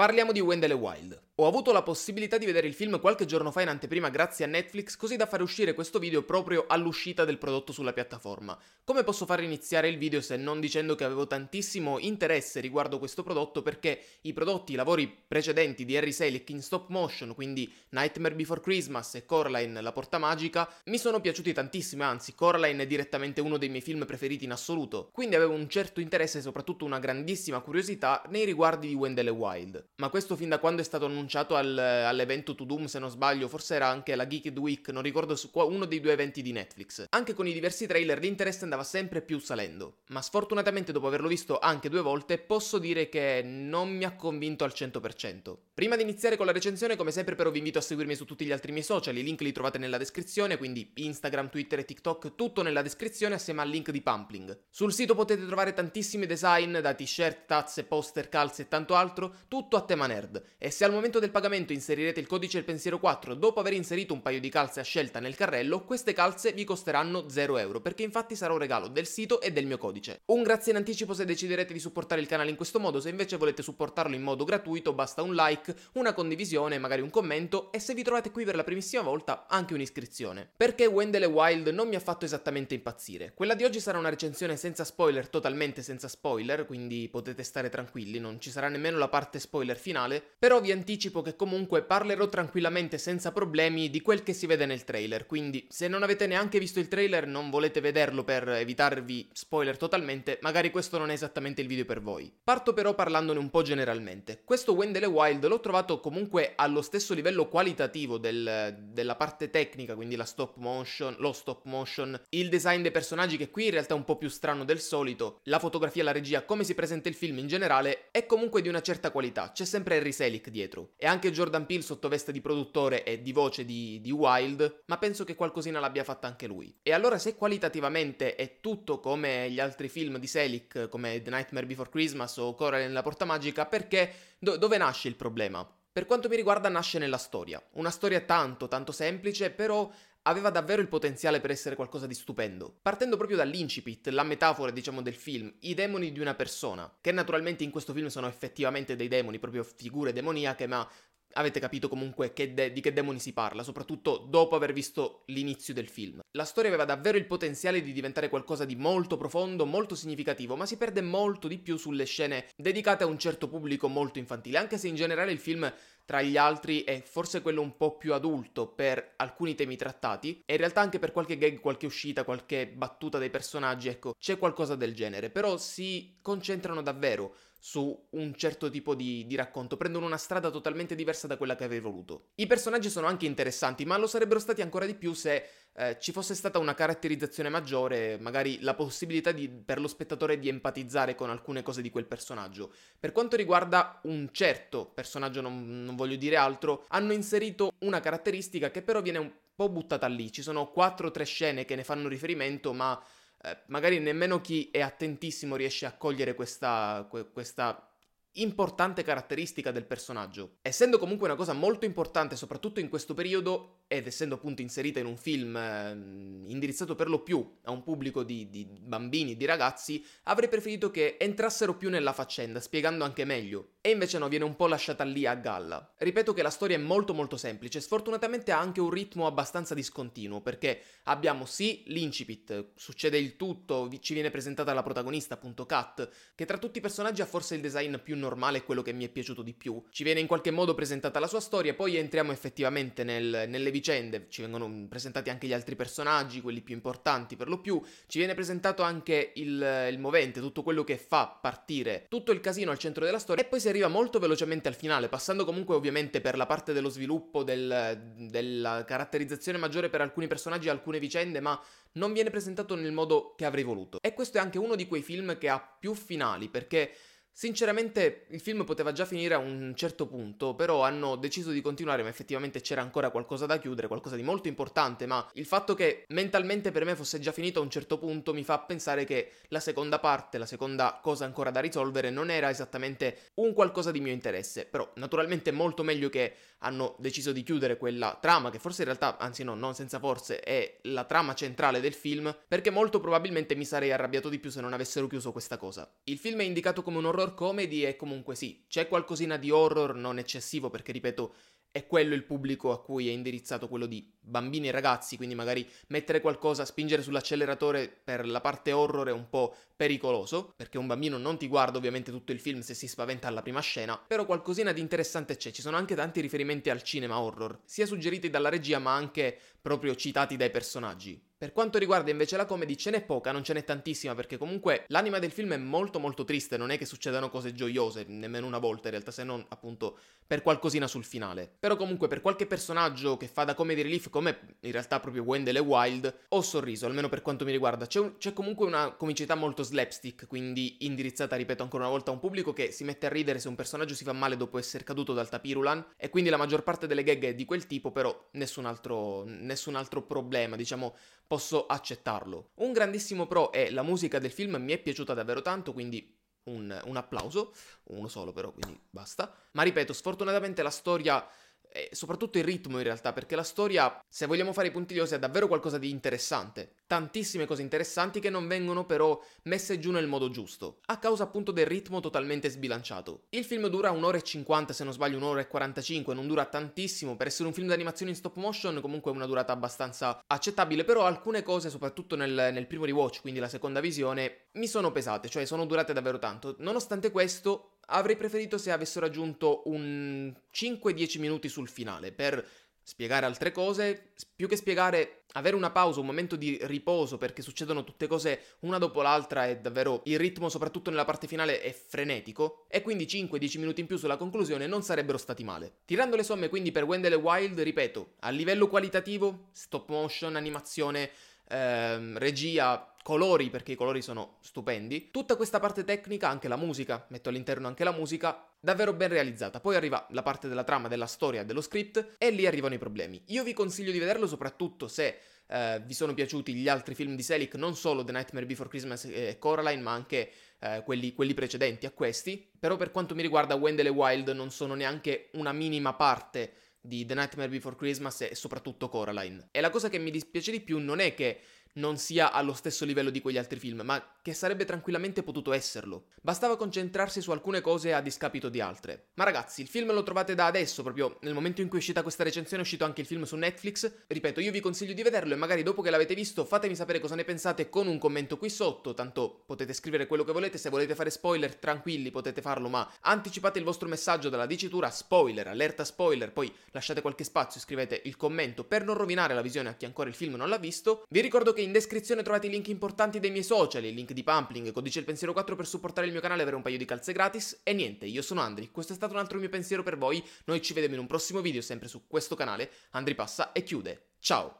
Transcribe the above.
Parliamo di Wendell Wild. Ho avuto la possibilità di vedere il film qualche giorno fa in anteprima grazie a Netflix, così da fare uscire questo video proprio all'uscita del prodotto sulla piattaforma. Come posso far iniziare il video se non dicendo che avevo tantissimo interesse riguardo questo prodotto perché i prodotti, i lavori precedenti di Harry Selick in stop motion, quindi Nightmare Before Christmas e Coraline la porta magica, mi sono piaciuti tantissimo, anzi Coraline è direttamente uno dei miei film preferiti in assoluto. Quindi avevo un certo interesse e soprattutto una grandissima curiosità nei riguardi di Wendell Wild ma questo fin da quando è stato annunciato al, all'evento To Doom, se non sbaglio, forse era anche la Geeked Week, non ricordo su qua, uno dei due eventi di Netflix. Anche con i diversi trailer l'interesse andava sempre più salendo, ma sfortunatamente dopo averlo visto anche due volte posso dire che non mi ha convinto al 100%. Prima di iniziare con la recensione, come sempre però vi invito a seguirmi su tutti gli altri miei social, i link li trovate nella descrizione, quindi Instagram, Twitter e TikTok, tutto nella descrizione assieme al link di Pumpling. Sul sito potete trovare tantissimi design, da t-shirt, tazze, poster, calze e tanto altro, tutto a a tema nerd e se al momento del pagamento inserirete il codice del pensiero 4 dopo aver inserito un paio di calze a scelta nel carrello, queste calze vi costeranno 0 euro perché infatti sarà un regalo del sito e del mio codice. Un grazie in anticipo se deciderete di supportare il canale in questo modo, se invece volete supportarlo in modo gratuito basta un like, una condivisione, magari un commento e se vi trovate qui per la primissima volta anche un'iscrizione. Perché Wendell e Wild non mi ha fatto esattamente impazzire. Quella di oggi sarà una recensione senza spoiler, totalmente senza spoiler, quindi potete stare tranquilli, non ci sarà nemmeno la parte spoiler spoiler finale, però vi anticipo che comunque parlerò tranquillamente senza problemi di quel che si vede nel trailer, quindi se non avete neanche visto il trailer non volete vederlo per evitarvi spoiler totalmente, magari questo non è esattamente il video per voi. Parto però parlandone un po' generalmente. Questo Wendell Wild l'ho trovato comunque allo stesso livello qualitativo del, della parte tecnica, quindi la stop motion, lo stop motion, il design dei personaggi che qui in realtà è un po' più strano del solito, la fotografia, la regia, come si presenta il film in generale, è comunque di una certa qualità, c'è sempre Harry Selick dietro e anche Jordan Peele sotto veste di produttore e di voce di, di Wild, ma penso che qualcosina l'abbia fatta anche lui. E allora se qualitativamente è tutto come gli altri film di Selick, come The Nightmare Before Christmas o Coraline nella porta magica, perché do- dove nasce il problema? Per quanto mi riguarda nasce nella storia, una storia tanto tanto semplice, però aveva davvero il potenziale per essere qualcosa di stupendo. Partendo proprio dall'incipit, la metafora, diciamo, del film, i demoni di una persona, che naturalmente in questo film sono effettivamente dei demoni, proprio figure demoniache, ma avete capito comunque che de- di che demoni si parla, soprattutto dopo aver visto l'inizio del film. La storia aveva davvero il potenziale di diventare qualcosa di molto profondo, molto significativo, ma si perde molto di più sulle scene dedicate a un certo pubblico molto infantile, anche se in generale il film tra gli altri è forse quello un po' più adulto per alcuni temi trattati, e in realtà anche per qualche gag, qualche uscita, qualche battuta dei personaggi, ecco, c'è qualcosa del genere, però si concentrano davvero su un certo tipo di, di, racconto, prendono una strada totalmente diversa da quella che avevi voluto. I personaggi sono anche interessanti, ma lo sarebbero stati ancora di più se eh, ci fosse stata una caratterizzazione maggiore, magari la possibilità di, per lo spettatore di empatizzare con alcune cose di quel personaggio. Per quanto riguarda un certo personaggio, non, non voglio dire altro, hanno inserito una caratteristica che però viene un po' buttata lì. Ci sono 4-3 scene che ne fanno riferimento, ma eh, magari nemmeno chi è attentissimo riesce a cogliere questa, questa importante caratteristica del personaggio. Essendo comunque una cosa molto importante, soprattutto in questo periodo, ed essendo appunto inserita in un film eh, indirizzato per lo più a un pubblico di, di bambini, di ragazzi, avrei preferito che entrassero più nella faccenda, spiegando anche meglio. E invece no, viene un po' lasciata lì a galla. Ripeto che la storia è molto molto semplice, sfortunatamente ha anche un ritmo abbastanza discontinuo, perché abbiamo sì l'incipit, succede il tutto, ci viene presentata la protagonista, appunto Kat, che tra tutti i personaggi ha forse il design più normale è quello che mi è piaciuto di più. Ci viene in qualche modo presentata la sua storia, poi entriamo effettivamente nel, nelle vicende, ci vengono mm, presentati anche gli altri personaggi, quelli più importanti per lo più, ci viene presentato anche il, il movente, tutto quello che fa partire tutto il casino al centro della storia e poi si arriva molto velocemente al finale, passando comunque ovviamente per la parte dello sviluppo, del, della caratterizzazione maggiore per alcuni personaggi e alcune vicende, ma non viene presentato nel modo che avrei voluto. E questo è anche uno di quei film che ha più finali, perché Sinceramente il film poteva già finire a un certo punto, però hanno deciso di continuare, ma effettivamente c'era ancora qualcosa da chiudere, qualcosa di molto importante, ma il fatto che mentalmente per me fosse già finito a un certo punto mi fa pensare che la seconda parte, la seconda cosa ancora da risolvere non era esattamente un qualcosa di mio interesse, però naturalmente è molto meglio che hanno deciso di chiudere quella trama che forse in realtà, anzi no, non senza forse, è la trama centrale del film, perché molto probabilmente mi sarei arrabbiato di più se non avessero chiuso questa cosa. Il film è indicato come un horror horror comedy e comunque sì, c'è qualcosina di horror non eccessivo perché ripeto è quello il pubblico a cui è indirizzato quello di bambini e ragazzi, quindi magari mettere qualcosa, spingere sull'acceleratore per la parte horror è un po' pericoloso, perché un bambino non ti guarda ovviamente tutto il film se si spaventa alla prima scena, però qualcosina di interessante c'è, ci sono anche tanti riferimenti al cinema horror, sia suggeriti dalla regia ma anche proprio citati dai personaggi. Per quanto riguarda invece la comedy ce n'è poca, non ce n'è tantissima perché comunque l'anima del film è molto molto triste, non è che succedano cose gioiose, nemmeno una volta in realtà, se non appunto per qualcosina sul finale. Però comunque per qualche personaggio che fa da comedy relief come in realtà proprio Wendell e Wild, ho sorriso, almeno per quanto mi riguarda. C'è, un, c'è comunque una comicità molto slapstick, quindi indirizzata, ripeto ancora una volta, a un pubblico che si mette a ridere se un personaggio si fa male dopo essere caduto dal tapirulan e quindi la maggior parte delle gag è di quel tipo, però nessun altro, nessun altro problema, diciamo posso accettarlo. Un grandissimo pro è la musica del film, mi è piaciuta davvero tanto, quindi un, un applauso, uno solo però, quindi basta. Ma ripeto, sfortunatamente la storia e soprattutto il ritmo in realtà, perché la storia, se vogliamo fare i puntigliosi, è davvero qualcosa di interessante. Tantissime cose interessanti che non vengono però messe giù nel modo giusto, a causa appunto del ritmo totalmente sbilanciato. Il film dura un'ora e 50, se non sbaglio un'ora e 45, non dura tantissimo, per essere un film d'animazione in stop motion comunque è una durata abbastanza accettabile, però alcune cose, soprattutto nel, nel primo rewatch, quindi la seconda visione, mi sono pesate, cioè sono durate davvero tanto. Nonostante questo, Avrei preferito se avessero aggiunto un 5-10 minuti sul finale per spiegare altre cose, più che spiegare, avere una pausa, un momento di riposo perché succedono tutte cose una dopo l'altra e davvero il ritmo soprattutto nella parte finale è frenetico e quindi 5-10 minuti in più sulla conclusione non sarebbero stati male. Tirando le somme quindi per Wendell e Wild, ripeto, a livello qualitativo, stop motion, animazione, ehm, regia, colori perché i colori sono stupendi. Tutta questa parte tecnica, anche la musica, metto all'interno anche la musica, davvero ben realizzata. Poi arriva la parte della trama, della storia, dello script e lì arrivano i problemi. Io vi consiglio di vederlo soprattutto se eh, vi sono piaciuti gli altri film di Selick, non solo The Nightmare Before Christmas e Coraline, ma anche eh, quelli, quelli, precedenti a questi. Però per quanto mi riguarda Wendell e Wild non sono neanche una minima parte di The Nightmare Before Christmas e soprattutto Coraline. E la cosa che mi dispiace di più non è che non sia allo stesso livello di quegli altri film, ma che sarebbe tranquillamente potuto esserlo. Bastava concentrarsi su alcune cose a discapito di altre. Ma ragazzi, il film lo trovate da adesso, proprio nel momento in cui è uscita questa recensione è uscito anche il film su Netflix. Ripeto, io vi consiglio di vederlo e magari dopo che l'avete visto fatemi sapere cosa ne pensate con un commento qui sotto, tanto potete scrivere quello che volete, se volete fare spoiler tranquilli potete farlo, ma anticipate il vostro messaggio dalla dicitura spoiler, allerta spoiler, poi lasciate qualche spazio, e scrivete il commento per non rovinare la visione a chi ancora il film non l'ha visto. Vi ricordo che che in descrizione trovate i link importanti dei miei social, il link di Pumpling, codice il pensiero 4 per supportare il mio canale e avere un paio di calze gratis. E niente, io sono Andri, questo è stato un altro mio pensiero per voi, noi ci vediamo in un prossimo video sempre su questo canale, Andri passa e chiude. Ciao!